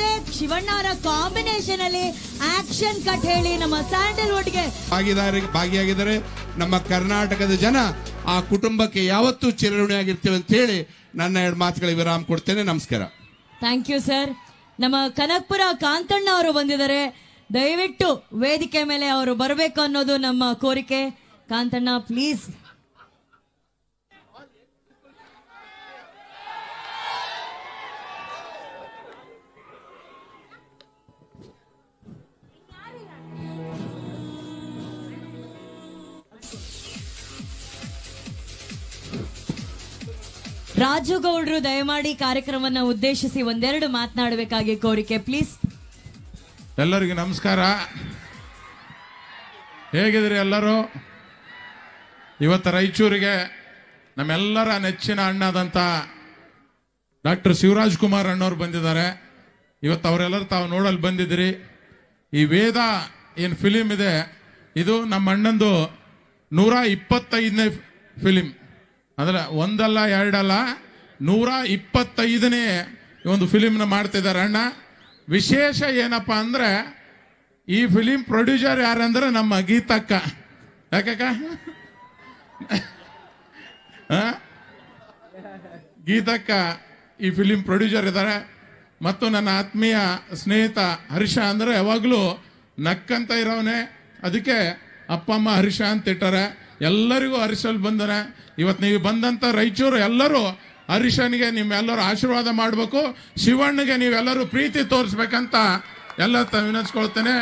ಮತ್ತೆ ಅವರ ಕಾಂಬಿನೇಷನ್ ಅಲ್ಲಿ ಆಕ್ಷನ್ ಕಟ್ ಹೇಳಿ ನಮ್ಮ ಸ್ಯಾಂಡಲ್ವುಡ್ ಗೆ ಭಾಗಿಯಾಗಿದ್ದಾರೆ ನಮ್ಮ ಕರ್ನಾಟಕದ ಜನ ಆ ಕುಟುಂಬಕ್ಕೆ ಯಾವತ್ತೂ ಚಿರಋಣಿ ಆಗಿರ್ತೇವೆ ಅಂತ ಹೇಳಿ ನನ್ನ ಎರಡು ಮಾತುಗಳಿಗೆ ವಿರಾಮ ಕೊಡ್ತೇನೆ ನಮಸ್ಕಾರ ಥ್ಯಾಂಕ್ ಯು ಸರ್ ನಮ್ಮ ಕನಕ್ಪುರ ಕಾಂತಣ್ಣ ಅವರು ಬಂದಿದ್ದಾರೆ ದಯವಿಟ್ಟು ವೇದಿಕೆ ಮೇಲೆ ಅವರು ಬರಬೇಕು ಅನ್ನೋದು ನಮ್ಮ ಕೋರಿಕೆ ಕಾಂತಣ್ಣ ಪ್ಲೀಸ್ ರಾಜುಗೌಡರು ದಯಮಾಡಿ ಕಾರ್ಯಕ್ರಮವನ್ನು ಉದ್ದೇಶಿಸಿ ಒಂದೆರಡು ಮಾತನಾಡಬೇಕಾಗಿ ಕೋರಿಕೆ ಪ್ಲೀಸ್ ಎಲ್ಲರಿಗೂ ನಮಸ್ಕಾರ ಹೇಗಿದ್ರಿ ಎಲ್ಲರೂ ಇವತ್ತು ರಾಯಚೂರಿಗೆ ನಮ್ಮೆಲ್ಲರ ನೆಚ್ಚಿನ ಅಣ್ಣಾದಂಥ ಡಾಕ್ಟರ್ ಶಿವರಾಜ್ ಕುಮಾರ್ ಅಣ್ಣವ್ರು ಬಂದಿದ್ದಾರೆ ಇವತ್ತು ಅವರೆಲ್ಲರೂ ತಾವು ನೋಡಲು ಬಂದಿದ್ದೀರಿ ಈ ವೇದ ಏನು ಫಿಲಿಮ್ ಇದೆ ಇದು ನಮ್ಮ ಅಣ್ಣಂದು ನೂರ ಇಪ್ಪತ್ತೈದನೇ ಫಿಲಿಮ್ ಅಂದ್ರೆ ಒಂದಲ್ಲ ಎರಡಲ್ಲ ನೂರ ಇಪ್ಪತ್ತೈದನೇ ಒಂದು ಫಿಲಿಮ್ನ ಮಾಡ್ತಿದ್ದಾರೆ ಅಣ್ಣ ವಿಶೇಷ ಏನಪ್ಪ ಅಂದ್ರೆ ಈ ಫಿಲಿಮ್ ಪ್ರೊಡ್ಯೂಸರ್ ಯಾರಂದ್ರೆ ನಮ್ಮ ಗೀತಕ್ಕ ಯಾಕಕ್ಕ ಗೀತಕ್ಕ ಈ ಫಿಲಿಮ್ ಪ್ರೊಡ್ಯೂಸರ್ ಇದ್ದಾರೆ ಮತ್ತು ನನ್ನ ಆತ್ಮೀಯ ಸ್ನೇಹಿತ ಹರ್ಷ ಅಂದ್ರೆ ಯಾವಾಗಲೂ ನಕ್ಕಂತ ಇರೋವನೇ ಅದಕ್ಕೆ ಅಪ್ಪ ಅಮ್ಮ ಹರ್ಷ ಅಂತ ಇಟ್ಟಾರೆ ಎಲ್ಲರಿಗೂ ಹರಿಸಲ್ ಬಂದರೆ ಇವತ್ತು ನೀವು ಬಂದಂಥ ರಾಯಚೂರು ಎಲ್ಲರೂ ಹರೀಶನಿಗೆ ನಿಮ್ಮೆಲ್ಲರೂ ಆಶೀರ್ವಾದ ಮಾಡಬೇಕು ಶಿವಣ್ಣಗೆ ನೀವೆಲ್ಲರೂ ಪ್ರೀತಿ ತೋರಿಸ್ಬೇಕಂತ ಎಲ್ಲ ವಿನಿಸ್ಕೊಳ್ತೇನೆ